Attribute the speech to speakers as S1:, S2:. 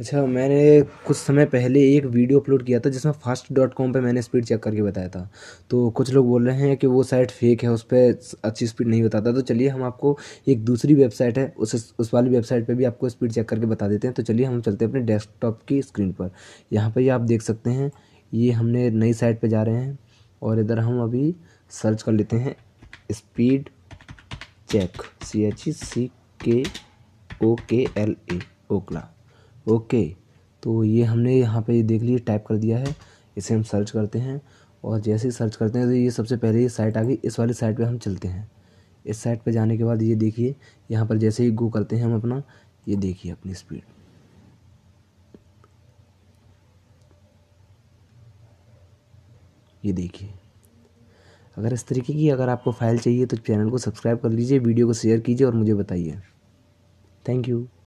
S1: अच्छा मैंने कुछ समय पहले एक वीडियो अपलोड किया था जिसमें फास्ट डॉट कॉम पर मैंने स्पीड चेक करके बताया था तो कुछ लोग बोल रहे हैं कि वो साइट फेक है उस पर अच्छी स्पीड नहीं बताता तो चलिए हम आपको एक दूसरी वेबसाइट है उस उस वाली वेबसाइट पर भी आपको स्पीड चेक करके बता देते हैं तो चलिए हम चलते हैं अपने डेस्कटॉप की स्क्रीन पर यहाँ पर ही आप देख सकते हैं ये हमने नई साइट पर जा रहे हैं और इधर हम अभी सर्च कर लेते हैं speed check C H E C K O के एल ए ओकला ओके तो ये हमने यहाँ पे देख लिया टाइप कर दिया है इसे हम सर्च करते हैं और जैसे ही सर्च करते हैं तो ये सबसे पहले ये साइट आ गई इस वाली साइट पे हम चलते हैं इस साइट पे जाने के बाद ये देखिए यहाँ पर जैसे ही गो करते हैं हम अपना ये देखिए अपनी स्पीड ये देखिए अगर इस तरीके की अगर आपको फ़ाइल चाहिए तो चैनल को सब्सक्राइब कर लीजिए वीडियो को शेयर कीजिए और मुझे बताइए थैंक यू